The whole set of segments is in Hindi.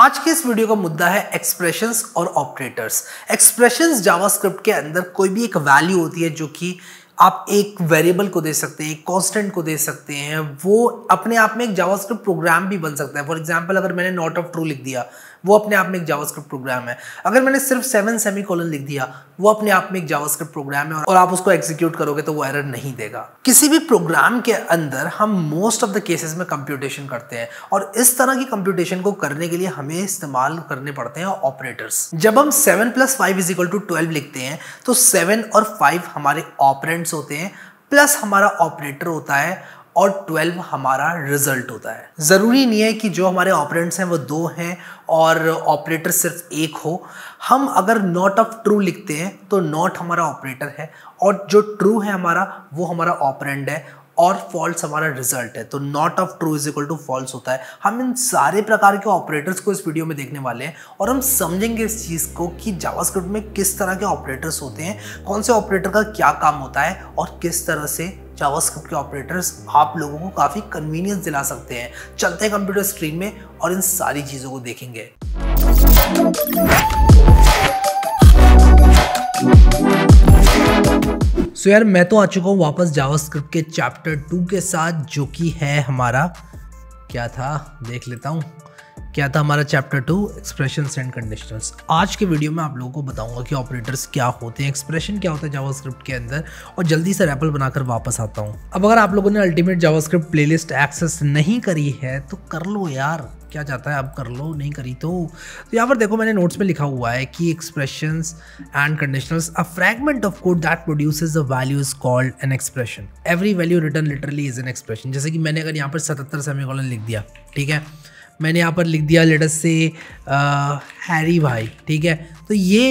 आज के इस वीडियो का मुद्दा है एक्सप्रेशंस और ऑपरेटर्स एक्सप्रेशंस जावास्क्रिप्ट के अंदर कोई भी एक वैल्यू होती है जो कि आप एक वेरिएबल को दे सकते हैं एक कॉन्स्टेंट को दे सकते हैं वो अपने आप में एक जावास्क्रिप्ट प्रोग्राम भी बन सकता है फॉर एग्जाम्पल अगर मैंने नॉट ऑफ ट्रू लिख दिया वो अपने आप में एक जावास्क्रिप्ट प्रोग्राम है अगर मैंने सिर्फ सेवन सेमी कॉलन लिख दिया वो अपने आप में एक जावास्क्रिप्ट प्रोग्राम है और आप उसको एग्जीक्यूट करोगे तो वो एरर नहीं देगा किसी भी प्रोग्राम के अंदर हम मोस्ट ऑफ द केसेस में कंप्यूटेशन करते हैं और इस तरह की कंप्यूटेशन को करने के लिए हमें इस्तेमाल करने पड़ते हैं ऑपरेटर्स जब हम seven plus five is equal to twelve लिखते हैं तो सेवन और फाइव हमारे ऑपरेंट्स होते हैं प्लस हमारा ऑपरेटर होता है और 12 हमारा रिजल्ट होता है ज़रूरी नहीं है कि जो हमारे ऑपरेंट्स हैं वो दो हैं और ऑपरेटर सिर्फ एक हो हम अगर नॉट ऑफ ट्रू लिखते हैं तो नॉट हमारा ऑपरेटर है और जो ट्रू है हमारा वो हमारा ऑपरेंट है और फॉल्स हमारा रिजल्ट है तो not of true is equal to false होता है हम इन सारे प्रकार के ऑपरेटर्स को इस वीडियो में देखने वाले हैं और हम समझेंगे इस चीज़ को कि जावास्क्रिप्ट में किस तरह के ऑपरेटर्स होते हैं कौन से ऑपरेटर का क्या काम होता है और किस तरह से जावास्क्रिप्ट के ऑपरेटर्स आप लोगों को काफ़ी कन्वीनियंस दिला सकते हैं चलते हैं कंप्यूटर स्क्रीन में और इन सारी चीज़ों को देखेंगे सो so यार मैं तो आ चुका हूँ वापस जावास्क्रिप्ट के चैप्टर टू के साथ जो कि है हमारा क्या था देख लेता हूँ क्या था हमारा chapter two expression and conditionals आज के वीडियो में आप लोगों को बताऊंगा कि ऑपरेटर्स क्या होते हैं एक्सप्रेशन क्या होता है जावास्क्रिप्ट के अंदर और जल्दी से रैपल बनाकर वापस आता हूँ अब अगर आप लोगों ने अल्टीमेट जावास्क्रिप्ट प्लेलिस्ट एक्सेस नहीं करी है तो कर लो यार क्या जाता है अब कर लो नहीं करी तो, तो यहाँ पर देखो मैंने नोट्स में लिखा हुआ है कि expression and conditionals a fragment of code that produce a value is called an expression every value return literally is an expression जैसे कि मैंने अगर यहाँ पर सतहत्तर सेमी लिख दिया ठीक है मैंने यहाँ पर लिख दिया लेटस से हैरी भाई ठीक है तो ये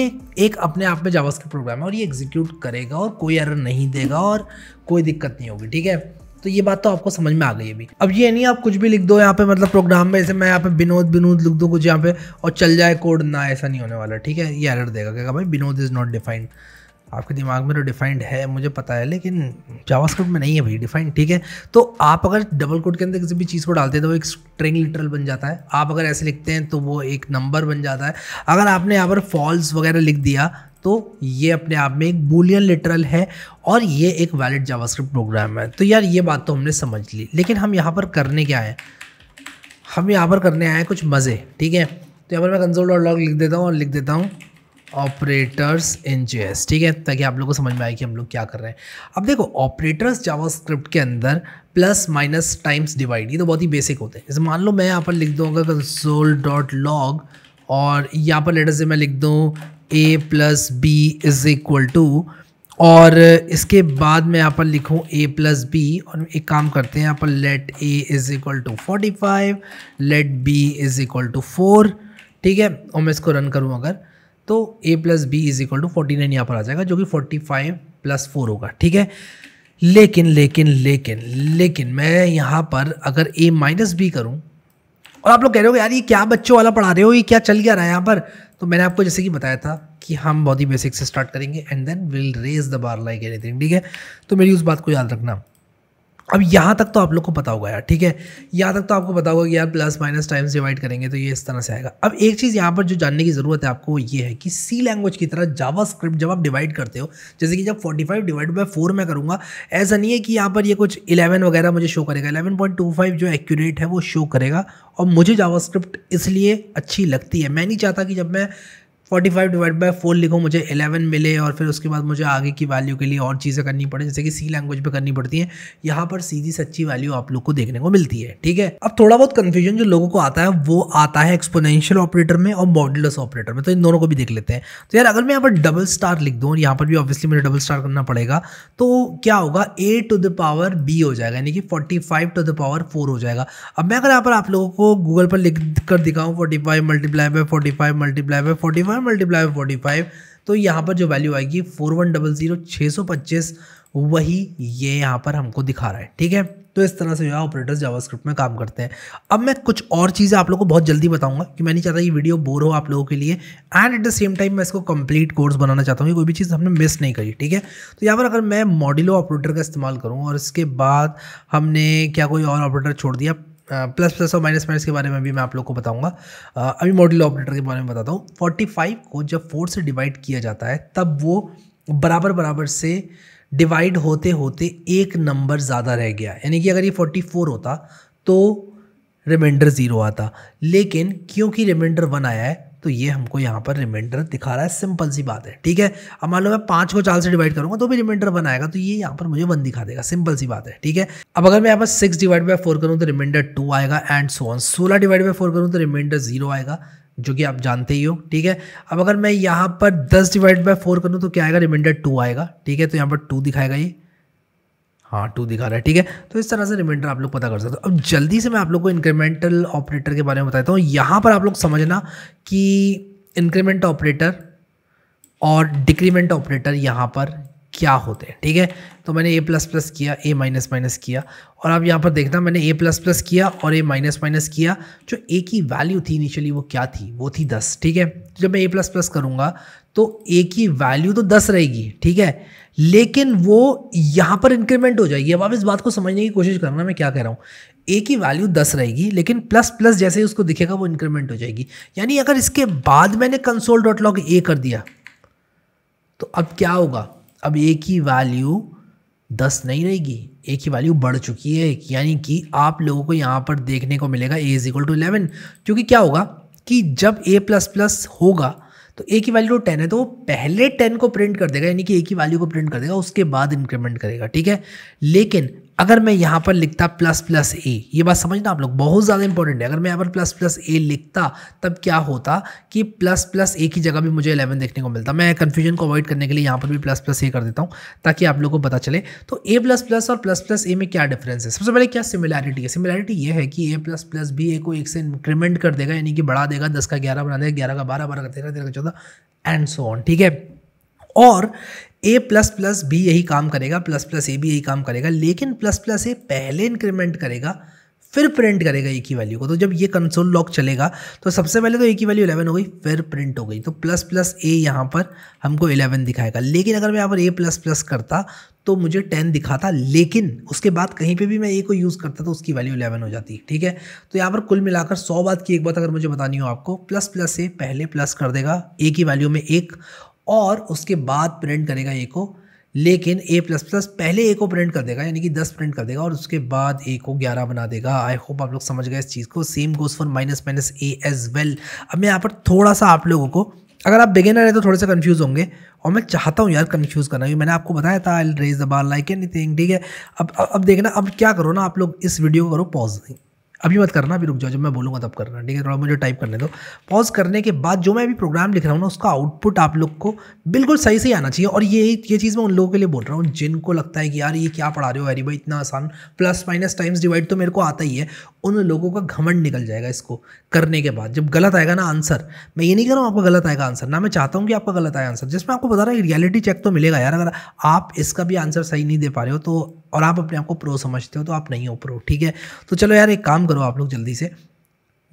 एक अपने आप में जावास्क्रिप्ट प्रोग्राम है और ये एग्जीक्यूट करेगा और कोई एरर नहीं देगा और कोई दिक्कत नहीं होगी ठीक है तो ये बात तो आपको समझ में आ गई अभी अब ये नहीं आप कुछ भी लिख दो यहाँ पे मतलब प्रोग्राम में जैसे मैं यहाँ पे बिनोद बिनोद लिख दूँ कुछ यहाँ पे और चल जाए कोड ना ऐसा नहीं होने वाला ठीक है ये एरर देगा क्या भाई बिनोद इज़ नॉट डिफाइंड आपके दिमाग में तो डिफाइंड है मुझे पता है लेकिन जावास्क्रिप्ट में नहीं है भाई डिफाइंड ठीक है तो आप अगर डबल कोड के अंदर किसी भी चीज़ को डालते हैं तो वो एक स्ट्रिंग लिटरल बन जाता है आप अगर ऐसे लिखते हैं तो वो एक नंबर बन जाता है अगर आपने यहाँ पर फॉल्स वगैरह लिख दिया तो ये अपने आप में एक बुलियन लिटरल है और ये एक वैलिड जावास्क्रिप्ट प्रोग्राम है तो यार ये बात तो हमने समझ ली लेकिन हम यहाँ पर करने क्या है हम यहाँ पर करने आए हैं कुछ मज़े ठीक है तो यहाँ पर मैं कंसोल डॉट लॉग लिख देता हूँ और लिख देता हूँ ऑपरेटर्स इन जे ठीक है ताकि आप लोग को समझ में आए कि हम लोग क्या कर रहे हैं अब देखो ऑपरेटर्स जावास्क्रिप्ट के अंदर प्लस माइनस टाइम्स डिवाइड ये तो बहुत ही बेसिक होते हैं जैसे मान लो मैं यहाँ पर लिख दूँगा कंसोल डॉट लॉग और यहाँ पर लेटर से मैं लिख दूँ A plus B is equal to और इसके बाद मैं यहाँ पर लिखूँ ए प्लस बी और एक काम करते हैं यहाँ पर let A is equal to forty five let B is equal to four ठीक है और मैं इसको रन करूँ अगर तो A plus B is equal to forty nine यहाँ पर आ जाएगा जो कि फोर्टी फाइव प्लस फोर होगा ठीक है लेकिन लेकिन लेकिन लेकिन मैं यहाँ पर अगर ए माइनस बी करूँ और आप लोग कह रहे हो यार ये क्या बच्चों वाला पढ़ा रहे हो ये क्या चल गया रहा है यहाँ पर तो मैंने आपको जैसे कि बताया था कि हम बहुत ही बेसिक से स्टार्ट करेंगे and then will raise the bar like anything ठीक है तो मेरी उस बात को याद रखना अब यहाँ तक तो आप लोग को पता होगा यार ठीक है यहाँ तक तो आपको पता होगा कि यार प्लस माइनस टाइम्स डिवाइड करेंगे तो ये इस तरह से आएगा अब एक चीज़ यहाँ पर जो जानने की ज़रूरत है आपको ये है कि सी लैंग्वेज की तरह जावा स्क्रिप्ट जब आप डिवाइड करते हो जैसे कि जब 45 फाइव डिवाइड बाई फोर मैं करूँगा ऐसा नहीं है कि यहाँ पर ये कुछ इलेवन वगैरह मुझे शो करेगा इलेवन जो एक्यूरेट है वो शो करेगा और मुझे जावा इसलिए अच्छी लगती है मैं नहीं चाहता कि जब मैं forty five divide by four लिखो मुझे एलेवन मिले और फिर उसके बाद मुझे आगे की वैल्यू के लिए और चीज़ें करनी पड़े जैसे कि सी लैंग्वेज पे करनी पड़ती है यहाँ पर सीधी सच्ची वैल्यू आप लोग को देखने को मिलती है ठीक है अब थोड़ा बहुत कन्फ्यूजन जो लोगों को आता है वो आता है एक्सपोनेंशियल ऑपरेटर में और मॉडुलस ऑपरेटर में तो इन दोनों को भी देख लेते हैं तो यार अगर मैं यहाँ पर डबल स्टार लिख दूँ और यहाँ पर भी ऑब्वियसली मुझे डबल स्टार करना पड़ेगा तो क्या होगा A to the power B हो जाएगा यानी कि forty five to the power four हो जाएगा अब मैं अगर यहाँ पर आप लोगों को गूगल पर लिख कर दिखाऊँ forty five multiply by forty five multiply by forty five बारह मल्टीप्लाई बाई फोर्टी फाइव तो यहाँ पर जो वैल्यू आएगी फोर वन डबल ज़ीरो छः सौ पच्चीस वही ये यहाँ पर हमको दिखा रहा है ठीक है तो इस तरह से जो है ऑपरेटर्स जावास्क्रिप्ट में काम करते हैं अब मैं कुछ और चीज़ें आप लोगों को बहुत जल्दी बताऊंगा कि मैं नहीं चाहता ये वीडियो बोर हो आप लोगों के लिए and at the same time मैं इसको कंप्लीट कोर्स बनाना चाहता हूँ कोई भी चीज़ हमने मिस नहीं करी ठीक है तो यहाँ पर अगर मैं मॉडिलो ऑपरेटर का इस्तेमाल करूँ और इसके बाद हमने क्या कोई और ऑपरेटर छोड़ दिया प्लस प्लस और माइनस माइनस के बारे में भी मैं आप लोग को बताऊंगा अभी मॉड्यूल ऑपरेटर के बारे में बताता हूँ फोर्टी फाइव को जब फोर से डिवाइड किया जाता है तब वो बराबर बराबर से डिवाइड होते होते एक नंबर ज़्यादा रह गया यानी कि अगर ये फोर्टी फोर होता तो रिमाइंडर ज़ीरो आता लेकिन क्योंकि रिमाइंडर वन आया है तो ये हमको यहाँ पर रिमाइंडर दिखा रहा है सिंपल सी बात है ठीक है अब मान लो मैं पाँच को चार से डिवाइड करूँगा तो भी रिमाइंडर बनाएगा तो ये यहाँ पर मुझे वन दिखा देगा सिंपल सी बात है ठीक है अब अगर मैं यहाँ पर सिक्स डिवाइड बाई फोर करूँ तो रिमाइंडर टू आएगा एंड सो ऑन सोलह डिवाइड बाई फोर करूँ तो रिमाइंडर जीरो आएगा जो कि आप जानते ही हो ठीक है अब अगर मैं यहाँ पर दस डिवाइड बाई फोर करूँ तो क्या आएगा रिमाइंडर टू आएगा ठीक है तो यहाँ पर टू दिखाएगा ये हाँ टू दिखा रहा है ठीक है तो इस तरह से रिमाइंडर आप लोग पता कर सकते हो अब जल्दी से मैं आप लोग को इंक्रीमेंटल ऑपरेटर के बारे में बताता हूँ यहाँ पर आप लोग समझना कि इंक्रीमेंट ऑपरेटर और डिक्रीमेंट ऑपरेटर यहाँ पर क्या होते हैं ठीक है तो मैंने ए प्लस प्लस किया ए माइनस माइनस किया और अब यहाँ पर देखना मैंने ए प्लस प्लस किया और ए माइनस माइनस किया जो ए की वैल्यू थी इनिशियली वो क्या थी वो थी दस ठीक है जब मैं ए प्लस प्लस करूँगा तो ए की वैल्यू तो दस रहेगी ठीक है लेकिन वो यहाँ पर इंक्रीमेंट हो जाएगी अब आप इस बात को समझने की कोशिश करना मैं क्या कह रहा हूँ ए की वैल्यू दस रहेगी लेकिन प्लस प्लस जैसे ही उसको दिखेगा वो इंक्रीमेंट हो जाएगी यानी अगर इसके बाद मैंने कंसोल डॉट लॉग ए कर दिया तो अब क्या होगा अब ए की वैल्यू दस नहीं रहेगी ए की वैल्यू बढ़ चुकी है यानी कि आप लोगों को यहाँ पर देखने को मिलेगा A is equal to eleven क्योंकि क्या होगा कि जब ए प्लस प्लस होगा तो ए की वैल्यू टेन है तो वो पहले टेन को प्रिंट कर देगा यानी कि ए की वैल्यू को प्रिंट कर देगा उसके बाद इंक्रीमेंट करेगा ठीक है लेकिन अगर मैं यहाँ पर लिखता प्लस प्लस ए ये बात समझना आप लोग बहुत ज़्यादा इंपॉर्टेंट है अगर मैं यहाँ पर प्लस प्लस ए लिखता तब क्या होता कि प्लस प्लस ए की जगह भी मुझे एलेवन देखने को मिलता मैं कन्फ्यूजन को अवॉइड करने के लिए यहाँ पर भी प्लस प्लस ए कर देता हूँ ताकि आप लोग को पता चले तो ए प्लस प्लस और प्लस प्लस ए में क्या डिफरेंस है सबसे पहले क्या सिमिलैरिटी है सिमिलैरिटी ये है कि A plus plus B A को एक से इंक्रीमेंट कर देगा यानी कि बढ़ा देगा दस का ग्यारह बना देगा ग्यारह का बारह बारह का तेरह तेरह का चौदह एंड सो ऑन ठीक है और ए प्लस प्लस बी यही काम करेगा प्लस प्लस ए भी यही काम करेगा लेकिन प्लस प्लस ए पहले इंक्रीमेंट करेगा फिर प्रिंट करेगा ए की वैल्यू को तो जब ये कंसोल लॉक चलेगा तो सबसे पहले तो ए की वैल्यू 11 हो गई फिर प्रिंट हो गई तो प्लस प्लस ए यहाँ पर हमको 11 दिखाएगा लेकिन अगर मैं यहाँ पर ए प्लस प्लस करता तो मुझे 10 दिखाता लेकिन उसके बाद कहीं पे भी मैं ए को यूज़ करता तो उसकी वैल्यू 11 हो जाती ठीक है तो यहाँ पर कुल मिलाकर सौ बात की एक बात अगर मुझे बतानी हो आपको प्लस प्लस ए पहले प्लस कर देगा ए की वैल्यू में एक और उसके बाद प्रिंट करेगा ए को लेकिन ए प्लस प्लस पहले ए को प्रिंट कर देगा यानी कि दस प्रिंट कर देगा और उसके बाद ए को ग्यारह बना देगा आई होप आप लोग समझ गए इस चीज़ को same goes for minus minus A as well अब मैं यहाँ पर थोड़ा सा आप लोगों को अगर आप बिगेनर हैं तो थोड़े से कन्फ्यूज़ होंगे और मैं चाहता हूँ यार कन्फ्यूज़ करना क्योंकि मैंने आपको बताया था I raise the bar like anything ठीक है अब अब देखना अब क्या करो ना आप लोग इस वीडियो को करो पॉज नहीं अभी मत करना अभी रुक जाओ जब मैं बोलूँगा तब करना ठीक है थोड़ा मुझे टाइप करने दो पॉज करने के बाद जो मैं अभी प्रोग्राम लिख रहा हूँ ना उसका आउटपुट आप लोग को बिल्कुल सही से आना चाहिए और ये ये चीज़ मैं उन लोगों के लिए बोल रहा हूँ जिनको लगता है कि यार ये क्या पढ़ा रहे हो अरे भाई इतना आसान प्लस माइनस टाइम्स डिवाइड तो मेरे को आता ही है उन लोगों का घमंड निकल जाएगा इसको करने के बाद जब गलत आएगा ना आंसर मैं ये नहीं कह रहा हूँ आपका गलत आएगा आंसर ना मैं चाहता हूँ कि आपका गलत आए आंसर जिसमें आपको बता रहा है रियलिटी चेक तो मिलेगा यार अगर आप इसका भी आंसर सही नहीं दे पा रहे हो तो और आप अपने आप को प्रो समझते हो तो आप नहीं हो प्रो ठीक है तो चलो यार एक काम करो आप लोग जल्दी से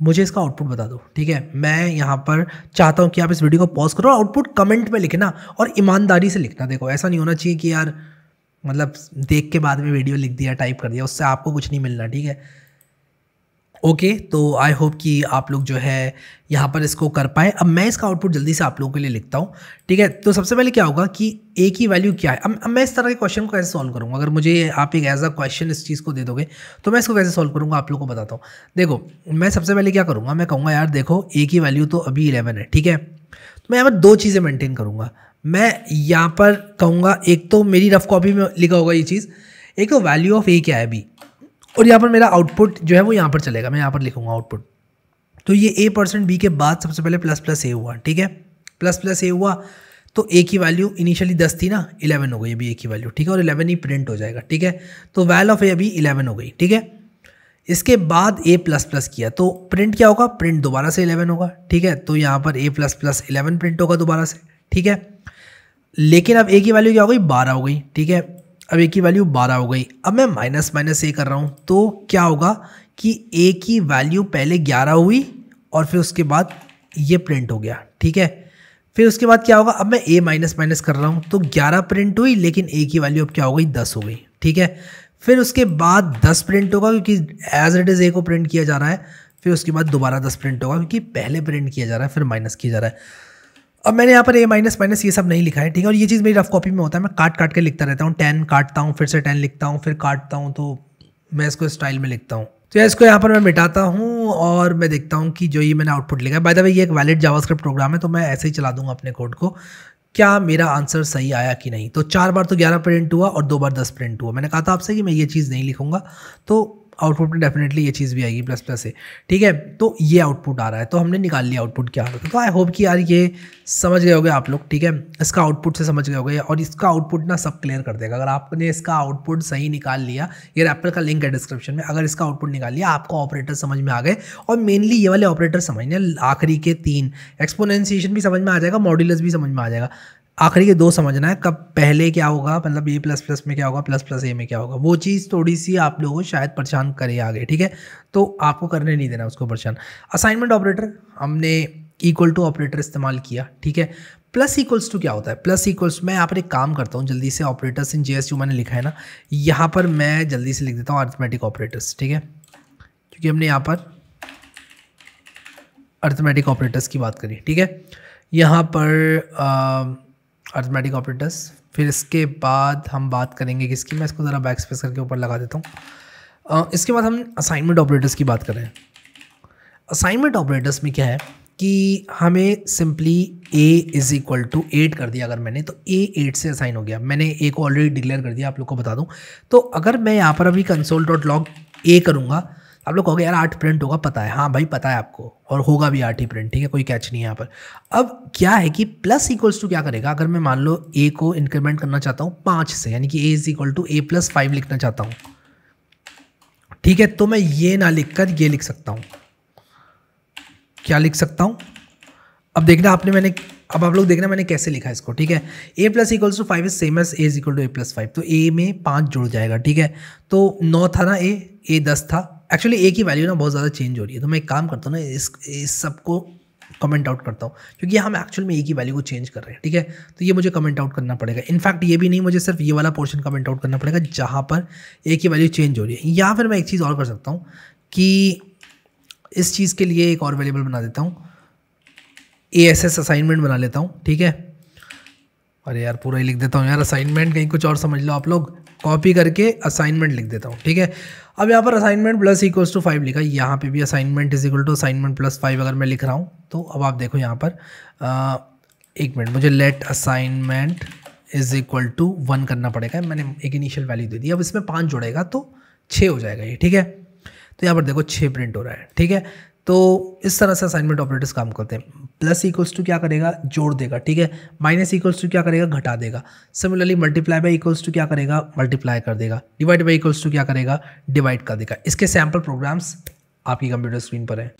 मुझे इसका आउटपुट बता दो ठीक है मैं यहाँ पर चाहता हूँ कि आप इस वीडियो को पॉज करो आउटपुट कमेंट में लिखना और ईमानदारी से लिखना देखो ऐसा नहीं होना चाहिए कि यार मतलब देख के बाद में वीडियो लिख दिया टाइप कर दिया उससे आपको कुछ नहीं मिलना ठीक है ओके okay, तो आई होप कि आप लोग जो है यहाँ पर इसको कर पाएँ अब मैं इसका आउटपुट जल्दी से आप लोगों के लिए लिखता हूँ ठीक है तो सबसे पहले क्या होगा कि ए की वैल्यू क्या है अब, अब मैं इस तरह के क्वेश्चन को कैसे सॉल्व करूँगा अगर मुझे आप एक एज अ क्वेश्चन इस चीज़ को दे दोगे तो मैं इसको कैसे सॉल्व करूँगा आप लोग को बताता हूँ देखो मैं सबसे पहले क्या करूँगा मैं कहूँगा यार देखो ए की वैल्यू तो अभी इलेवन है ठीक है तो मैं यहाँ पर दो चीज़ें मेनटेन करूँगा मैं यहाँ पर कहूँगा एक तो मेरी रफ कॉपी में लिखा होगा ये चीज़ एक तो वैल्यू ऑफ ए क्या है अभी और यहाँ पर मेरा आउटपुट जो है वो यहाँ पर चलेगा मैं यहाँ पर लिखूँगा आउटपुट तो ये ए परसेंट बी के बाद सबसे पहले प्लस प्लस ए हुआ ठीक है प्लस प्लस ए हुआ तो ए की वैल्यू इनिशियली दस थी ना इलेवन हो गई अभी ए की वैल्यू ठीक है और इलेवन ही प्रिंट हो जाएगा ठीक है तो वैल ऑफ ए अभी इलेवन हो गई ठीक है इसके बाद ए प्लस प्लस किया तो प्रिंट क्या होगा प्रिंट दोबारा से इलेवन होगा ठीक है तो यहाँ पर A plus plus eleven print होगा दोबारा से ठीक है लेकिन अब ए की वैल्यू क्या हो गई बारह हो गई ठीक है अब ए की वैल्यू बारह हो गई अब मैं माइनस माइनस ए कर रहा हूँ तो क्या होगा कि ए की वैल्यू पहले ग्यारह हुई और फिर उसके बाद ये प्रिंट हो गया ठीक है फिर उसके बाद क्या होगा अब मैं ए माइनस माइनस कर रहा हूँ तो ग्यारह प्रिंट हुई लेकिन ए की वैल्यू अब क्या हो गई दस हो गई ठीक है फिर उसके बाद दस प्रिंट होगा क्योंकि एज इट इज़ ए को प्रिंट किया जा रहा है फिर उसके बाद दोबारा दस प्रिंट होगा क्योंकि पहले प्रिंट किया जा रहा है फिर माइनस किया जा रहा है अब मैंने यहाँ पर ए माइनस माइनस ये सब नहीं लिखा है ठीक है और ये चीज़ मेरी रफ कॉपी में होता है मैं काट काट के लिखता रहता हूँ टेन काटता हूँ फिर से टेन लिखता हूँ फिर काटता हूँ तो मैं इसको स्टाइल में लिखता हूँ तो इसको यहाँ पर मैं मिटाता हूँ और मैं देखता हूँ कि जो ये मैंने आउटपुट लिखा है बाय द वे ये एक वैलिड जावास्क्रिप्ट प्रोग्राम है तो मैं ऐसे ही चला दूंगा अपने कोड को क्या मेरा आंसर सही आया कि नहीं तो चार बार तो ग्यारह प्रिंट हुआ और दो बार दस प्रिंट हुआ मैंने कहा था आपसे कि मैं ये चीज़ नहीं लिखूँगा तो आउटपुट में डेफिनेटली ये चीज़ भी आएगी प्लस प्लस से ठीक है तो ये आउटपुट आ रहा है तो हमने निकाल लिया आउटपुट क्या आ रहा था तो आई होप कि यार ये समझ गए होगे आप लोग ठीक है इसका आउटपुट से समझ गए होगे और इसका आउटपुट ना सब क्लियर कर देगा अगर आपने इसका आउटपुट सही निकाल लिया ये एप्पल का लिंक है डिस्क्रिप्शन में अगर इसका आउटपुट निकाल लिया आपको ऑपरेटर समझ में आ गए और मेनली ये वाले ऑपरेटर समझने आखिरी के तीन एक्सपोनेंसिएशन भी समझ में आ जाएगा मॉड्यूलस भी समझ में आ जाएगा आखिरी के दो समझना है कब पहले क्या होगा मतलब ए प्लस प्लस में क्या होगा प्लस प्लस ए में क्या होगा वो चीज़ थोड़ी सी आप लोगों को शायद परेशान करे आगे ठीक है तो आपको करने नहीं देना उसको परेशान असाइनमेंट ऑपरेटर हमने इक्वल टू ऑपरेटर इस्तेमाल किया ठीक है प्लस इक्वल्स टू क्या होता है प्लस इक्वल्स मैं यहाँ पर एक काम करता हूँ जल्दी से operators in J S you मैंने लिखा है ना यहाँ पर मैं जल्दी से लिख देता हूँ अर्थमेटिक ऑपरेटर्स ठीक है क्योंकि हमने यहाँ पर अर्थमेटिक ऑपरेटर्स की बात करी ठीक है यहाँ पर आ, अर्थमेटिक ऑपरेटर्स फिर इसके बाद हम बात करेंगे किसकी मैं इसको ज़रा बैक स्पेस करके ऊपर लगा देता हूँ इसके बाद हम असाइनमेंट ऑपरेटर्स की बात करें असाइनमेंट ऑपरेटर्स में क्या है कि हमें simply A is equal to eight कर दिया अगर मैंने तो ए एट से असाइन हो गया मैंने ए को ऑलरेडी डिक्लेयर कर दिया आप लोग को बता दूँ तो अगर मैं यहाँ पर अभी कंसोल डॉट लॉग ए करूँगा आप लोग कहोगे यार आठ प्रिंट होगा पता है हाँ भाई पता है आपको और होगा भी आठ ही प्रिंट ठीक है कोई कैच नहीं है यहाँ पर अब क्या है कि प्लस इक्वल्स टू क्या करेगा अगर मैं मान लो ए को इंक्रीमेंट करना चाहता हूँ पाँच से यानी कि A is equal to A plus five लिखना चाहता हूँ ठीक है तो मैं ये ना लिख कर ये लिख सकता हूँ क्या लिख सकता हूँ अब देखना आपने मैंने अब आप लोग देखना मैंने कैसे लिखा इसको ठीक है A plus equal to five is same as A is equal to A plus five तो ए में पाँच जुड़ जाएगा ठीक है तो नौ था ना ए ए दस था एक्चुअली एक ही वैल्यू ना बहुत ज़्यादा चेंज हो रही है तो मैं एक काम करता हूँ ना इस इस को कमेंट आउट करता हूँ क्योंकि हम एक्चुअल में एक ही वैल्यू को चेंज कर रहे हैं ठीक है तो ये मुझे कमेंट आउट करना पड़ेगा इनफैक्ट ये भी नहीं मुझे सिर्फ ये वाला पोर्शन कमेंट आउट करना पड़ेगा जहाँ पर एक ही वैल्यू चेंज हो रही है या फिर मैं एक चीज़ और कर सकता हूँ कि इस चीज़ के लिए एक और वेरिएबल बना देता हूँ ए एस एस असाइनमेंट बना लेता हूँ ठीक है अरे यार पूरा ही लिख देता हूँ यार असाइनमेंट कहीं कुछ और समझ लो आप लोग कॉपी करके असाइनमेंट लिख देता हूँ ठीक है अब यहाँ पर assignment plus equals to five लिखा यहाँ पे भी assignment is equal to assignment plus five अगर मैं लिख रहा हूँ तो अब आप देखो यहाँ पर आ, एक मिनट मुझे let assignment is equal to one करना पड़ेगा मैंने एक इनिशियल वैल्यू दे दी अब इसमें पाँच जुड़ेगा तो छः हो जाएगा ये ठीक है तो यहाँ पर देखो छः प्रिंट हो रहा है ठीक है तो इस तरह से असाइनमेंट ऑपरेटर्स काम करते हैं प्लस इक्वल्स टू क्या करेगा जोड़ देगा ठीक है माइनस इक्वल्स टू क्या करेगा घटा देगा similarly multiply by equals to क्या करेगा मल्टीप्लाई कर देगा डिवाइड बाई इक्वल्स टू क्या करेगा डिवाइड कर देगा इसके सैम्पल प्रोग्राम्स आपकी कंप्यूटर स्क्रीन पर है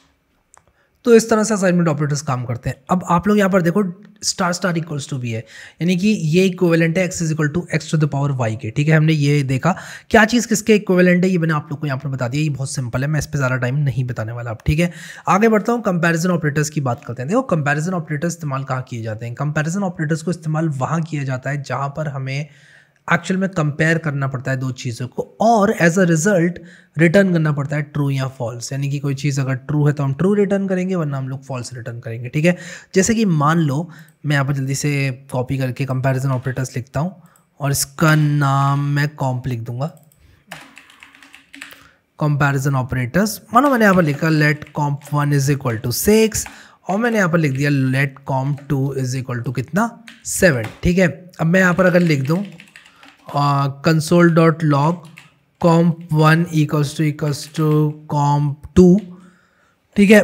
तो इस तरह से असाइनमेंट ऑपरेटर्स काम करते हैं अब आप लोग यहाँ पर देखो स्टार स्टार इक्वल्स टू भी है यानी कि ये इक्वेलेंट है X is equal to X to the power Y के ठीक है हमने ये देखा क्या चीज़ किसके इक्वेलेंट है ये मैंने आप लोग को यहाँ पर बता दिया ये बहुत सिंपल है मैं इस पर ज़्यादा टाइम नहीं बताने वाला आप ठीक है आगे बढ़ता हूँ कंपेरिजन ऑपरेटर्स की बात करते हैं देखो कंपेरिजन ऑपरेटर्स इस्तेमाल कहाँ किए जाते हैं कंपेरिजन ऑपरेटर्स को इस्तेमाल वहाँ किया जाता है जहाँ पर हमें एक्चुअल में कंपेयर करना पड़ता है दो चीज़ों को और एज अ रिजल्ट रिटर्न करना पड़ता है ट्रू या फॉल्स यानी कि कोई चीज़ अगर ट्रू है तो हम ट्रू रिटर्न करेंगे वरना हम लोग फॉल्स रिटर्न करेंगे ठीक है जैसे कि मान लो मैं यहाँ पर जल्दी से कॉपी करके कंपेरिजन ऑपरेटर्स लिखता हूँ और इसका नाम मैं कॉम्प लिख दूंगा कंपैरिजन ऑपरेटर्स मानो मैंने यहाँ पर लिखा let comp one is equal to six और मैंने यहाँ पर लिख दिया let comp two is equal to कितना सेवन ठीक है अब मैं यहाँ पर अगर लिख दूँ console dot log comp one equals to equals to comp two ठीक है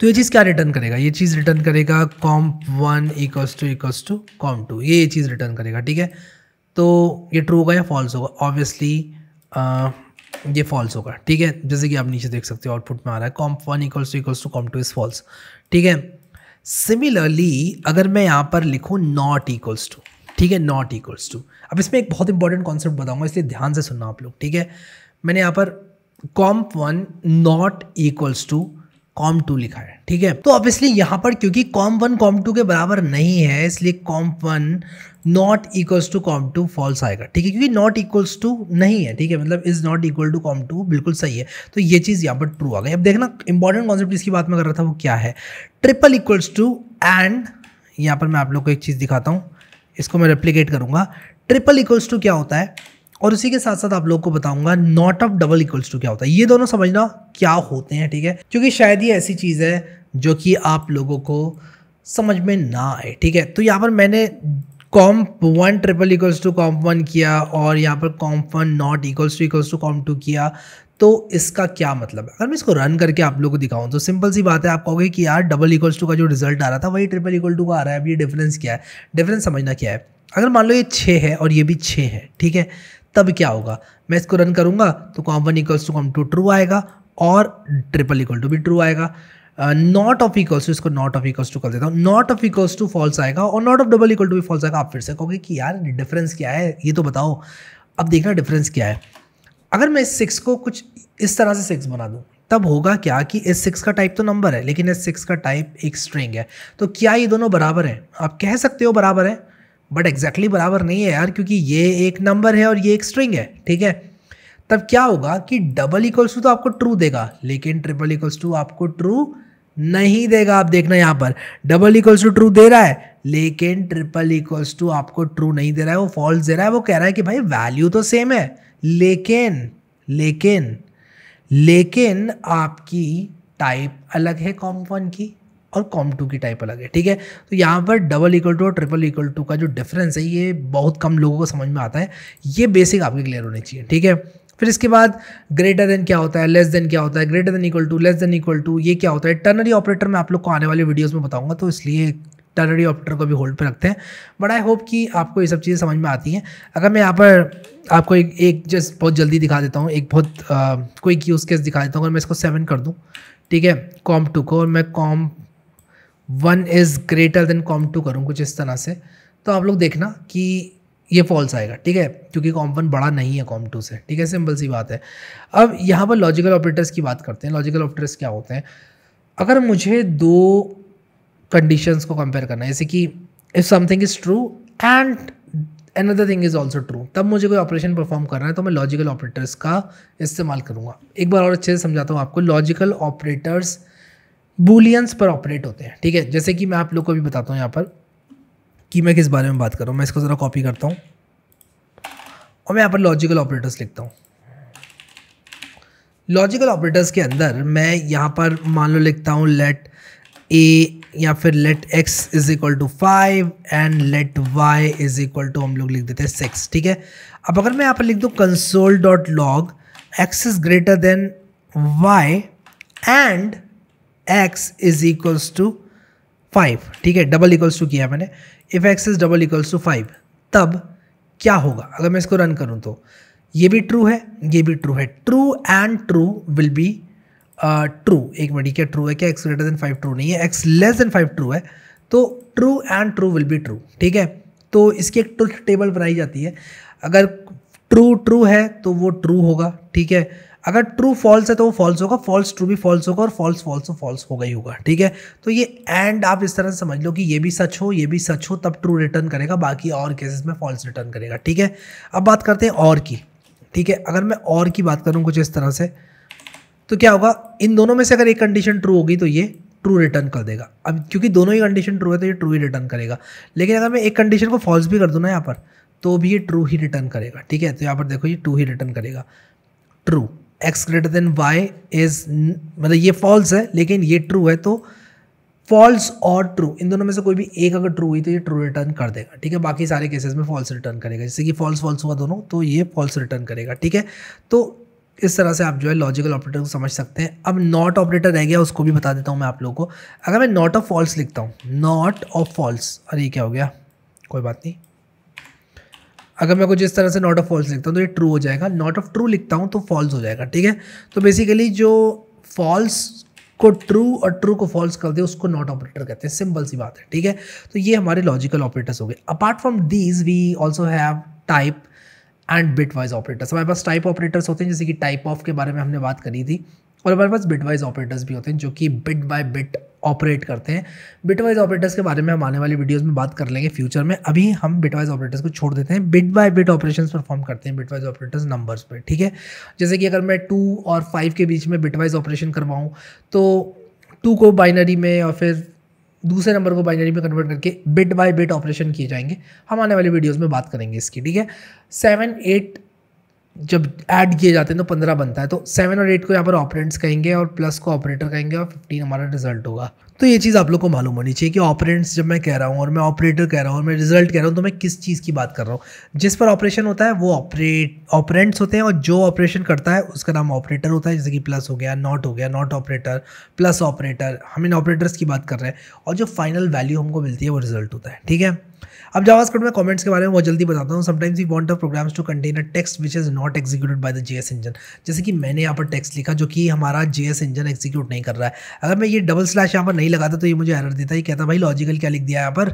तो ये चीज़ क्या रिटर्न करेगा ये चीज़ रिटर्न करेगा comp one equals to equals to comp two ये चीज़ रिटर्न करेगा ठीक है तो ये ट्रू होगा या फॉल्स होगा ऑब्वियसली uh, ये फॉल्स होगा ठीक है जैसे कि आप नीचे देख सकते हो आउटपुट में आ रहा है comp one equals to equals to comp two is false ठीक है सिमिलरली अगर मैं यहाँ पर लिखूँ नॉट इक्वल्स टू ठीक है नॉट इक्वल्स टू अब इसमें एक बहुत इंपॉर्टेंट कॉन्सेप्ट बताऊंगा इसलिए ध्यान से सुनना आप लोग ठीक है मैंने यहाँ पर comp one not equals to comp two लिखा है ठीक है तो ऑब्वियसली यहाँ पर क्योंकि कॉम वन कॉम टू के बराबर नहीं है इसलिए comp one not equals to comp two false आएगा ठीक है क्योंकि नॉट इक्वल्स टू नहीं है ठीक है मतलब is not equal to comp two बिल्कुल सही है तो ये चीज़ यहाँ पर ट्रू आ गई अब देखना इंपॉर्टेंट कॉन्सेप्ट इसकी बात में कर रहा था वो क्या है ट्रिपल इक्वल्स टू एंड यहाँ पर मैं आप लोग को एक चीज़ दिखाता हूँ इसको मैं रेप्लीकेट करूँगा ट्रिपल इक्वल्स टू क्या होता है और उसी के साथ साथ आप लोग को बताऊंगा not of double equals to क्या होता है ये दोनों समझना क्या होते हैं ठीक है क्योंकि शायद ये ऐसी चीज़ है जो कि आप लोगों को समझ में ना आए ठीक है तो यहाँ पर मैंने comp one triple equals to comp one किया और यहाँ पर comp one not equals to equals to comp two किया तो इसका क्या मतलब है अगर मैं इसको रन करके आप लोगों को दिखाऊं तो सिंपल सी बात है आप कहोगे कि यार डबल इक्वल्स टू का जो रिजल्ट आ रहा था वही ट्रिपल इक्वल टू का आ रहा है अब ये डिफरेंस क्या है डिफरेंस समझना क्या है अगर मान लो ये छः है और ये भी छः है ठीक है तब क्या होगा मैं इसको रन करूँगा तो comp one equals to comp two true आएगा और ट्रिपल इक्वल टू भी ट्रू आएगा नॉट ऑफ इक्वल्स टू इसको नॉट ऑफ इक्वल्स टू कर देता हूँ not of equals to false आएगा और not of double equal to भी फॉल्स आएगा आप फिर से कहोगे कि यार डिफरेंस क्या है ये तो बताओ अब देखना डिफरेंस क्या है अगर मैं इस सिक्स को कुछ इस तरह से सिक्स बना दूँ तब होगा क्या कि एस सिक्स का टाइप तो नंबर है लेकिन एस सिक्स का टाइप एक स्ट्रिंग है तो क्या ये दोनों बराबर हैं आप कह सकते हो बराबर है बट एग्जैक्टली exactly बराबर नहीं है यार क्योंकि ये एक नंबर है और ये एक स्ट्रिंग है ठीक है तब क्या होगा कि डबल इक्वल्स टू तो आपको ट्रू देगा लेकिन ट्रिपल इक्वल्स टू आपको ट्रू नहीं देगा आप देखना यहाँ पर डबल इक्वल्स टू ट्रू दे रहा है लेकिन ट्रिपल इक्वल्स टू आपको ट्रू नहीं दे रहा है वो फॉल्स दे रहा है वो कह रहा है कि भाई वैल्यू तो सेम है लेकिन लेकिन लेकिन आपकी टाइप अलग है कॉम वन की और कॉम टू की टाइप अलग है ठीक है तो यहाँ पर डबल इक्वल टू और ट्रिपल इक्वल टू का जो डिफरेंस है ये बहुत कम लोगों को समझ में आता है ये बेसिक आपके क्लियर होने चाहिए ठीक है फिर इसके बाद ग्रेटर देन क्या होता है लेस देन क्या होता है greater than equal to less than equal to ये क्या होता है टर्नरी ऑपरेटर मैं आप लोग को आने वाले वीडियोज़ में बताऊँगा तो इसलिए टर्नरी ऑपरेटर को भी होल्ड पर रखते हैं बट आई होप कि आपको ये सब चीज़ें समझ में आती हैं अगर मैं यहाँ पर आपको एक एक जस्ट बहुत जल्दी दिखा देता हूँ एक बहुत क्विक यूज़ केस दिखा देता हूँ अगर मैं इसको सेवन कर दूँ ठीक है कॉम टू को और मैं comp one is greater than comp two करूँ कुछ इस तरह से तो आप लोग देखना कि ये फॉल्स आएगा ठीक है क्योंकि कॉम वन बड़ा नहीं है कॉम टू से ठीक है सिंपल सी बात है अब यहाँ पर लॉजिकल ऑपरेटर्स की बात करते हैं लॉजिकल ऑपरेटर्स क्या होते हैं अगर मुझे दो कंडीशंस को कंपेयर करना है जैसे कि if something is true and another thing is also true तब मुझे कोई ऑपरेशन परफॉर्म करना है तो मैं लॉजिकल ऑपरेटर्स का इस्तेमाल करूँगा एक बार और अच्छे से समझाता हूँ आपको लॉजिकल ऑपरेटर्स बुलियंस पर ऑपरेट होते हैं ठीक है जैसे कि मैं आप लोग को भी बताता हूँ यहाँ पर कि मैं किस बारे में बात कर रहा हूँ मैं इसको ज़रा कॉपी करता हूँ और मैं यहाँ पर लॉजिकल ऑपरेटर्स लिखता हूँ लॉजिकल ऑपरेटर्स के अंदर मैं यहाँ पर मान लो लिखता हूँ लेट ए या फिर let X is equal to five and let Y is equal to हम लोग लिख देते हैं सिक्स ठीक है अब अगर मैं यहाँ पर लिख दूँ console dot log X is greater than Y and X is equals to five ठीक है डबल इक्वल्स टू किया मैंने if X is double equals to five तब क्या होगा अगर मैं इसको रन करूँ तो ये भी ट्रू है ये भी ट्रू है true and true will be true एक मिनट क्या ट्रू है क्या X greater than five true नहीं है X less than five true है तो true and true will be true ठीक है तो इसकी एक ट्रुथ टेबल बनाई जाती है अगर ट्रू ट्रू है तो वो ट्रू होगा ठीक है अगर ट्रू फॉल्स है तो वो फॉल्स होगा फॉल्स ट्रू भी फॉल्स होगा और फॉल्स फॉल्स तो फॉल्स होगा ही होगा ठीक है तो ये एंड आप इस तरह से समझ लो कि ये भी सच हो ये भी सच हो तब ट्रू रिटर्न करेगा बाकी और केसेस में फॉल्स रिटर्न करेगा ठीक है अब बात करते हैं और की ठीक है अगर मैं और की बात करूँ कुछ इस तरह से तो क्या होगा इन दोनों में से अगर एक कंडीशन ट्रू होगी तो ये ट्रू रिटर्न कर देगा अब क्योंकि दोनों ही कंडीशन ट्रू है तो ये ट्रू ही रिटर्न करेगा लेकिन अगर मैं एक कंडीशन को फॉल्स भी कर दूँ ना यहाँ पर तो भी ये ट्रू ही रिटर्न करेगा ठीक है तो यहाँ पर देखो ये ट्रू ही रिटर्न करेगा true X greater than Y is मतलब ये फॉल्स है लेकिन ये ट्रू है तो फॉल्स और ट्रू इन दोनों में से कोई भी एक अगर ट्रू हुई तो ये ट्रू रिटर्न कर देगा ठीक है बाकी सारे केसेस में फॉल्स रिटर्न करेगा जैसे कि फॉल्स फॉल्स हुआ दोनों तो ये फॉल्स रिटर्न करेगा ठीक है तो इस तरह से आप जो है लॉजिकल ऑपरेटर को समझ सकते हैं अब नॉट ऑपरेटर रह गया उसको भी बता देता हूँ मैं आप लोगों को अगर मैं नॉट ऑफ फॉल्स लिखता हूँ नॉट ऑफ फॉल्स अरे ये क्या हो गया कोई बात नहीं अगर मैं कुछ इस तरह से नॉट ऑफ फॉल्स लिखता हूँ तो ये ट्रू हो जाएगा नॉट ऑफ ट्रू लिखता हूँ तो फॉल्स हो जाएगा ठीक है तो बेसिकली जो फॉल्स को ट्रू और ट्रू को फॉल्स कर दे उसको नॉट ऑपरेटर कहते हैं सिंपल सी बात है ठीक है तो ये हमारे लॉजिकल ऑपरेटर्स हो गए apart from these we also have type and bitwise operators हमारे पास टाइप ऑपरेटर्स होते हैं जैसे कि टाइप ऑफ के बारे में हमने बात करी थी और हमारे पास बिट वाइज ऑपरेटर्स भी होते हैं जो कि बिट बाय बिट ऑपरेट करते हैं बिट वाइज ऑपरेटर्स के बारे में हम आने वाली वीडियोस में बात कर लेंगे फ्यूचर में अभी हम बिट वाइज ऑपरेटर्स को छोड़ देते हैं bit by bit operation perform करते हैं बिट वाइज ऑपरेटर्स नंबर्स पर ठीक है जैसे कि अगर मैं टू और फाइव के बीच में बिट वाइज ऑपरेशन करवाऊँ तो टू को बाइनरी में और फिर दूसरे नंबर को बाइनरी में कन्वर्ट करके बिट बाय बिट ऑपरेशन किए जाएंगे हम आने वाली वीडियोस में बात करेंगे इसकी ठीक है सेवन एट जब ऐड किए जाते हैं तो पंद्रह बनता है तो सेवन और एट को यहाँ पर ऑपरेंट्स कहेंगे और प्लस को ऑपरेटर कहेंगे और फिफ्टीन हमारा रिजल्ट होगा तो ये चीज़ आप लोग को मालूम होनी चाहिए कि ऑपरेंट्स जब मैं कह रहा हूँ और मैं ऑपरेटर कह रहा हूँ और मैं रिजल्ट कह रहा हूँ तो मैं किस चीज़ की बात कर रहा हूँ जिस पर ऑपरेशन होता है वो ऑपरेट ऑपरेंट्स होते हैं और जो ऑपरेशन करता है उसका नाम ऑपरेटर होता है जैसे कि प्लस हो गया नॉट हो गया नॉट ऑपरेटर प्लस ऑपरेटर हम इन ऑपरेटर्स की बात कर रहे हैं और जो फाइनल वैल्यू हमको मिलती है वो रिजल्ट होता है ठीक है अब जावास में कमेंट्स के बारे में बहुत जल्दी बताता हूँ sometimes we want a programs to contain a text which is not executed by the JS engine जैसे कि मैंने यहाँ पर टेक्स्ट लिखा जो कि हमारा जीएस इंजन एग्जीक्यूट नहीं कर रहा है अगर मैं ये डबल स्लैश यहाँ पर नहीं नहीं लगाता तो ये मुझे एरर देता ये कहता भाई लॉजिकल क्या लिख दिया यहाँ पर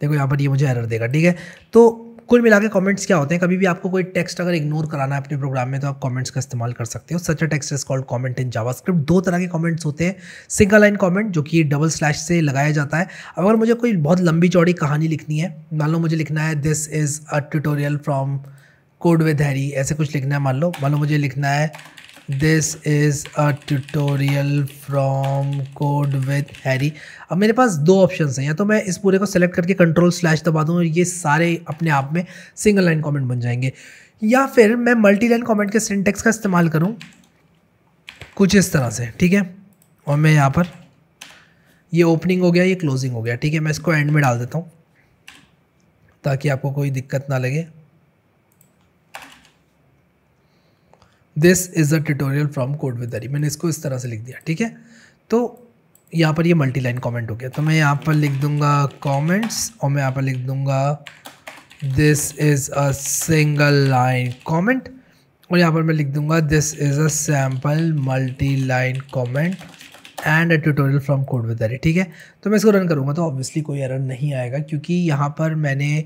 देखो यहाँ पर ये मुझे एरर देगा ठीक है तो कुल मिला के कॉमेंट्स क्या होते हैं कभी भी आपको कोई टेक्स्ट अगर इग्नोर कराना है अपने प्रोग्राम में तो आप कमेंट्स का इस्तेमाल कर सकते हो such a text is called comment in JavaScript दो तरह के कमेंट्स होते हैं सिंगल लाइन कमेंट जो कि डबल स्लैश से लगाया जाता है अगर मुझे कोई बहुत लंबी चौड़ी कहानी लिखनी है मान लो मुझे लिखना है this is a tutorial from code with Harry ऐसे कुछ लिखना है मान लो मान लो मुझे लिखना है this is a tutorial from code with Harry अब मेरे पास दो ऑप्शन हैं या तो मैं इस पूरे को सेलेक्ट करके कंट्रोल स्लैश दबा दूँ और ये सारे अपने आप में सिंगल लाइन कॉमेंट बन जाएंगे या फिर मैं मल्टी लाइन कॉमेंट के सिंटेक्स का इस्तेमाल करूँ कुछ इस तरह से ठीक है और मैं यहाँ पर ये ओपनिंग हो गया ये क्लोजिंग हो गया ठीक है मैं इसको एंड में डाल देता हूँ ताकि आपको कोई दिक्कत ना लगे this is a tutorial from code with Harry मैंने इसको इस तरह से लिख दिया ठीक है तो यहाँ पर ये मल्टी लाइन कॉमेंट हो गया तो मैं यहाँ पर लिख दूंगा कॉमेंट्स और मैं यहाँ पर लिख दूँगा this is a single line comment और यहाँ पर मैं लिख दूंगा this is a sample multi line comment and a tutorial from code with Harry ठीक है तो मैं इसको रन करूँगा तो ऑब्वियसली कोई एरर नहीं आएगा क्योंकि यहाँ पर मैंने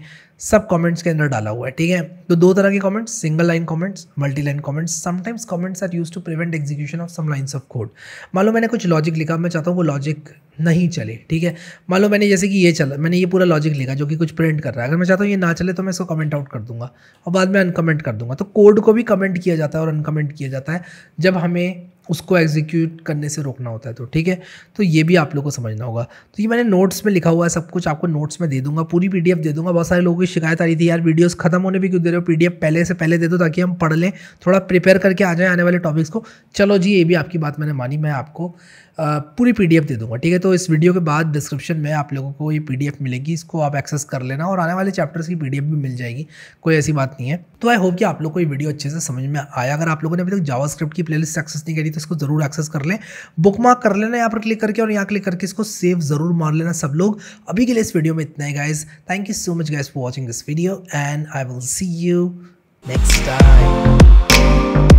सब कमेंट्स के अंदर डाला हुआ है ठीक है तो दो तरह के comments single line comments multi line comments sometimes comments are use to prevent execution of some lines of code मान लो मैंने कुछ लॉजिक लिखा मैं चाहता हूँ वो लॉजिक नहीं चले ठीक है मान लो मैंने जैसे कि ये चला मैंने ये पूरा लॉजिक लिखा जो कि कुछ प्रिंट कर रहा है अगर मैं चाहता हूँ ये ना चले तो मैं इसको कमेंट आउट कर दूंगा और बाद में अनकमेंट कर दूंगा तो कोड को भी कमेंट किया जाता है और अनकमेंट किया जाता है जब हमें उसको एग्जीक्यूट करने से रोकना होता है तो ठीक है तो ये भी आप लोग को समझना होगा तो ये मैंने नोट्स में लिखा हुआ है सब कुछ आपको नोट्स में दे दूंगा पूरी पीडीएफ दे दूंगा बहुत सारे लोगों की शिकायत आ रही थी यार वीडियोस खत्म होने भी क्यों दे रहे हो पीडीएफ पहले से पहले दे दो ताकि हम पढ़ लें थोड़ा प्रिपेयर करके आ जाए आने वाले टॉपिक्स को चलो जी ये भी आपकी बात मैंने मानी मैं आपको पूरी पी दे दूंगा ठीक है तो इस वीडियो के बाद डिस्क्रिप्शन में आप लोगों को ये पी मिलेगी इसको आप एक्सेस कर लेना और आने वाले चैप्टर्स की पी भी मिल जाएगी कोई ऐसी बात नहीं है तो आई होप कि आप लोग को ये वीडियो अच्छे से समझ में आया अगर आप लोगों ने अभी तक जावा की प्लेलिस्ट एक्सेस नहीं करी तो इसको ज़रूर एक्सेस कर लें बुक मार्क कर लेना यहाँ पर क्लिक करके और यहाँ क्लिक करके इसको सेव ज़रूर मार लेना सब लोग अभी के लिए इस वीडियो में इतना ही guys thank you so much guys for watching this video and I will see you next time